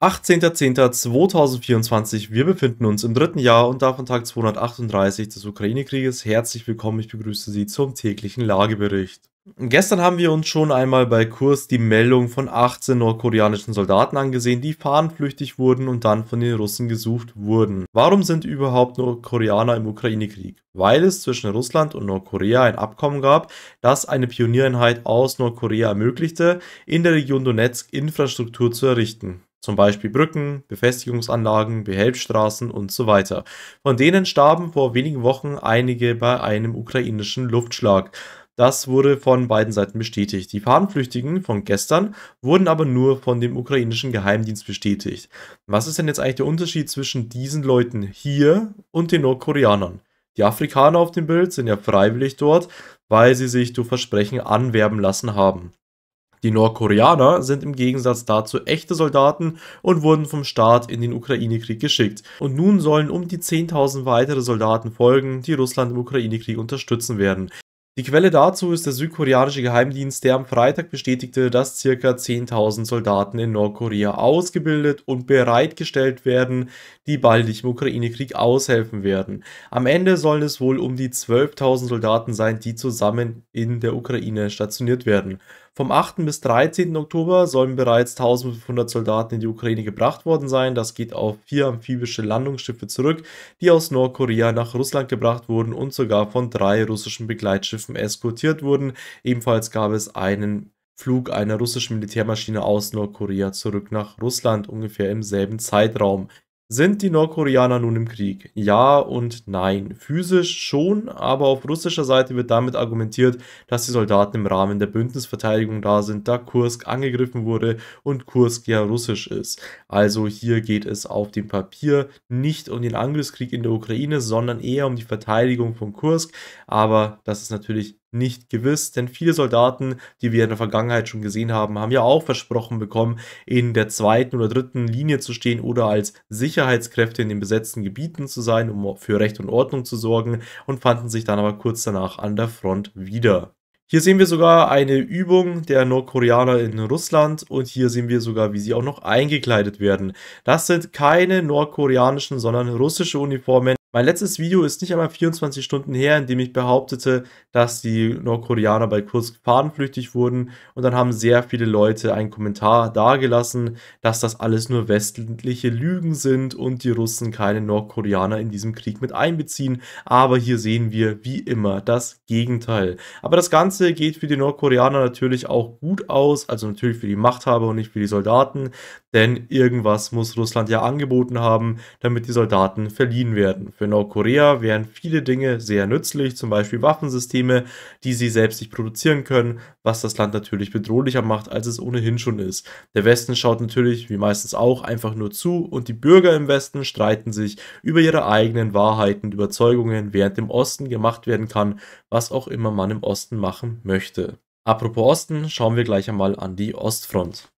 18.10.2024, wir befinden uns im dritten Jahr und davon Tag 238 des Ukraine-Krieges. Herzlich willkommen, ich begrüße Sie zum täglichen Lagebericht. Gestern haben wir uns schon einmal bei Kurs die Meldung von 18 nordkoreanischen Soldaten angesehen, die fahrenflüchtig wurden und dann von den Russen gesucht wurden. Warum sind überhaupt Nordkoreaner im Ukraine-Krieg? Weil es zwischen Russland und Nordkorea ein Abkommen gab, das eine Pioniereinheit aus Nordkorea ermöglichte, in der Region Donetsk Infrastruktur zu errichten zum Beispiel Brücken, Befestigungsanlagen, Behelfsstraßen und so weiter. Von denen starben vor wenigen Wochen einige bei einem ukrainischen Luftschlag. Das wurde von beiden Seiten bestätigt. Die Fahnenflüchtigen von gestern wurden aber nur von dem ukrainischen Geheimdienst bestätigt. Was ist denn jetzt eigentlich der Unterschied zwischen diesen Leuten hier und den Nordkoreanern? Die Afrikaner auf dem Bild sind ja freiwillig dort, weil sie sich durch Versprechen anwerben lassen haben. Die Nordkoreaner sind im Gegensatz dazu echte Soldaten und wurden vom Staat in den Ukraine-Krieg geschickt. Und nun sollen um die 10.000 weitere Soldaten folgen, die Russland im Ukraine-Krieg unterstützen werden. Die Quelle dazu ist der südkoreanische Geheimdienst, der am Freitag bestätigte, dass ca. 10.000 Soldaten in Nordkorea ausgebildet und bereitgestellt werden, die baldig im Ukraine-Krieg aushelfen werden. Am Ende sollen es wohl um die 12.000 Soldaten sein, die zusammen in der Ukraine stationiert werden. Vom 8. bis 13. Oktober sollen bereits 1500 Soldaten in die Ukraine gebracht worden sein. Das geht auf vier amphibische Landungsschiffe zurück, die aus Nordkorea nach Russland gebracht wurden und sogar von drei russischen Begleitschiffen eskortiert wurden. Ebenfalls gab es einen Flug einer russischen Militärmaschine aus Nordkorea zurück nach Russland, ungefähr im selben Zeitraum. Sind die Nordkoreaner nun im Krieg? Ja und nein. Physisch schon, aber auf russischer Seite wird damit argumentiert, dass die Soldaten im Rahmen der Bündnisverteidigung da sind, da Kursk angegriffen wurde und Kursk ja russisch ist. Also hier geht es auf dem Papier nicht um den Angriffskrieg in der Ukraine, sondern eher um die Verteidigung von Kursk, aber das ist natürlich nicht gewiss, denn viele Soldaten, die wir in der Vergangenheit schon gesehen haben, haben ja auch versprochen bekommen, in der zweiten oder dritten Linie zu stehen oder als Sicherheitskräfte in den besetzten Gebieten zu sein, um für Recht und Ordnung zu sorgen und fanden sich dann aber kurz danach an der Front wieder. Hier sehen wir sogar eine Übung der Nordkoreaner in Russland und hier sehen wir sogar, wie sie auch noch eingekleidet werden. Das sind keine nordkoreanischen, sondern russische Uniformen, mein letztes Video ist nicht einmal 24 Stunden her, in dem ich behauptete, dass die Nordkoreaner bei Kursk fadenflüchtig wurden und dann haben sehr viele Leute einen Kommentar dargelassen, dass das alles nur westliche Lügen sind und die Russen keine Nordkoreaner in diesem Krieg mit einbeziehen. Aber hier sehen wir wie immer das Gegenteil. Aber das Ganze geht für die Nordkoreaner natürlich auch gut aus, also natürlich für die Machthaber und nicht für die Soldaten, denn irgendwas muss Russland ja angeboten haben, damit die Soldaten verliehen werden. Für Nordkorea wären viele Dinge sehr nützlich, zum Beispiel Waffensysteme, die sie selbst nicht produzieren können, was das Land natürlich bedrohlicher macht, als es ohnehin schon ist. Der Westen schaut natürlich, wie meistens auch, einfach nur zu und die Bürger im Westen streiten sich über ihre eigenen Wahrheiten und Überzeugungen, während im Osten gemacht werden kann, was auch immer man im Osten machen möchte. Apropos Osten, schauen wir gleich einmal an die Ostfront.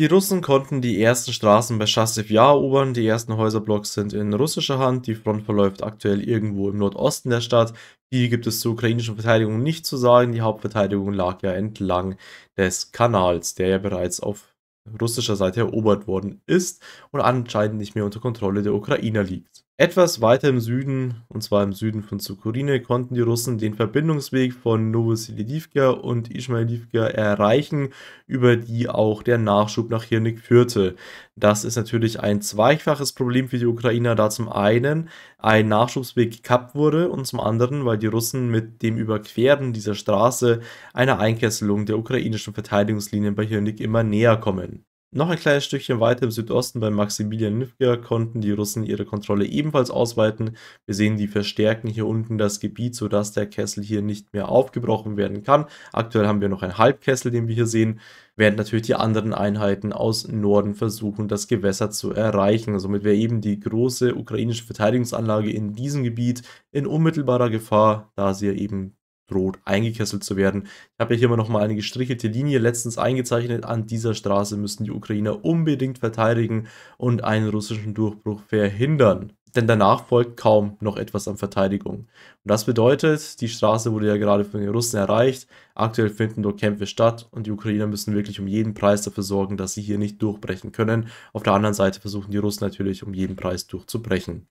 Die Russen konnten die ersten Straßen bei Chassev-Jahr erobern, die ersten Häuserblocks sind in russischer Hand, die Front verläuft aktuell irgendwo im Nordosten der Stadt. Viel gibt es zur ukrainischen Verteidigung nicht zu sagen, die Hauptverteidigung lag ja entlang des Kanals, der ja bereits auf russischer Seite erobert worden ist und anscheinend nicht mehr unter Kontrolle der Ukrainer liegt. Etwas weiter im Süden, und zwar im Süden von Sukurine, konnten die Russen den Verbindungsweg von Novosilidivka und Ismailivka erreichen, über die auch der Nachschub nach Hirnik führte. Das ist natürlich ein zweifaches Problem für die Ukrainer, da zum einen ein Nachschubsweg gekappt wurde und zum anderen, weil die Russen mit dem Überqueren dieser Straße einer Einkesselung der ukrainischen Verteidigungslinien bei Hirnik immer näher kommen. Noch ein kleines Stückchen weiter im Südosten bei Maximilian Nifka konnten die Russen ihre Kontrolle ebenfalls ausweiten. Wir sehen, die verstärken hier unten das Gebiet, sodass der Kessel hier nicht mehr aufgebrochen werden kann. Aktuell haben wir noch einen Halbkessel, den wir hier sehen, während natürlich die anderen Einheiten aus Norden versuchen, das Gewässer zu erreichen. Somit wäre eben die große ukrainische Verteidigungsanlage in diesem Gebiet in unmittelbarer Gefahr, da sie eben rot eingekesselt zu werden. Ich habe ja hier mal nochmal eine gestrichelte Linie letztens eingezeichnet. An dieser Straße müssen die Ukrainer unbedingt verteidigen und einen russischen Durchbruch verhindern. Denn danach folgt kaum noch etwas an Verteidigung. Und das bedeutet, die Straße wurde ja gerade von den Russen erreicht. Aktuell finden dort Kämpfe statt und die Ukrainer müssen wirklich um jeden Preis dafür sorgen, dass sie hier nicht durchbrechen können. Auf der anderen Seite versuchen die Russen natürlich um jeden Preis durchzubrechen.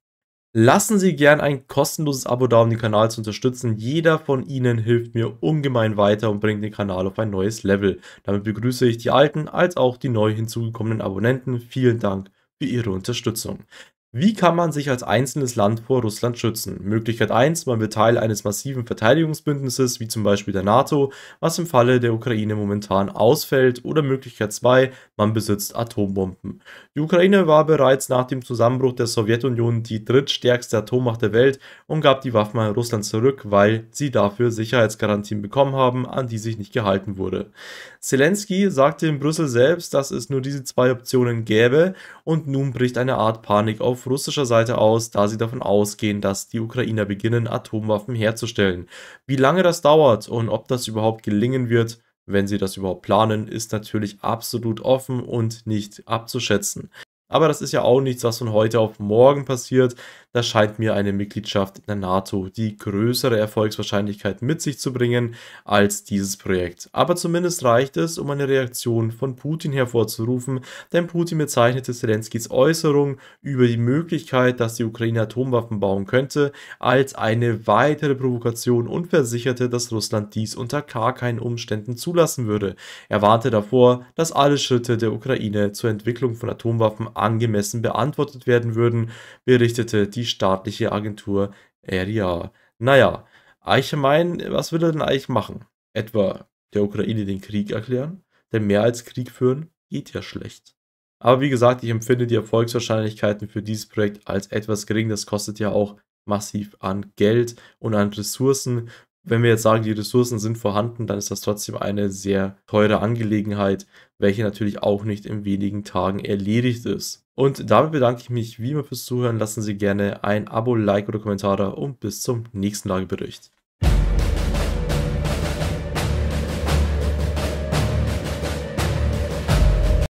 Lassen Sie gern ein kostenloses Abo da, um den Kanal zu unterstützen. Jeder von Ihnen hilft mir ungemein weiter und bringt den Kanal auf ein neues Level. Damit begrüße ich die alten als auch die neu hinzugekommenen Abonnenten. Vielen Dank für Ihre Unterstützung. Wie kann man sich als einzelnes Land vor Russland schützen? Möglichkeit 1, man wird Teil eines massiven Verteidigungsbündnisses, wie zum Beispiel der NATO, was im Falle der Ukraine momentan ausfällt. Oder Möglichkeit 2, man besitzt Atombomben. Die Ukraine war bereits nach dem Zusammenbruch der Sowjetunion die drittstärkste Atommacht der Welt und gab die Waffen an Russland zurück, weil sie dafür Sicherheitsgarantien bekommen haben, an die sich nicht gehalten wurde. Zelensky sagte in Brüssel selbst, dass es nur diese zwei Optionen gäbe und nun bricht eine Art Panik auf auf russischer Seite aus, da sie davon ausgehen, dass die Ukrainer beginnen, Atomwaffen herzustellen. Wie lange das dauert und ob das überhaupt gelingen wird, wenn sie das überhaupt planen, ist natürlich absolut offen und nicht abzuschätzen. Aber das ist ja auch nichts, was von heute auf morgen passiert. Da scheint mir eine Mitgliedschaft in der NATO die größere Erfolgswahrscheinlichkeit mit sich zu bringen als dieses Projekt. Aber zumindest reicht es, um eine Reaktion von Putin hervorzurufen, denn Putin bezeichnete Zelenskys Äußerung über die Möglichkeit, dass die Ukraine Atomwaffen bauen könnte, als eine weitere Provokation und versicherte, dass Russland dies unter gar keinen Umständen zulassen würde. Er warnte davor, dass alle Schritte der Ukraine zur Entwicklung von Atomwaffen angemessen beantwortet werden würden, berichtete die staatliche Agentur RIA. Naja, Eichemein, was will er denn eigentlich machen? Etwa der Ukraine den Krieg erklären? Denn mehr als Krieg führen geht ja schlecht. Aber wie gesagt, ich empfinde die Erfolgswahrscheinlichkeiten für dieses Projekt als etwas gering. Das kostet ja auch massiv an Geld und an Ressourcen wenn wir jetzt sagen, die Ressourcen sind vorhanden, dann ist das trotzdem eine sehr teure Angelegenheit, welche natürlich auch nicht in wenigen Tagen erledigt ist. Und damit bedanke ich mich wie immer fürs Zuhören. Lassen Sie gerne ein Abo, Like oder Kommentar da und bis zum nächsten Lagebericht.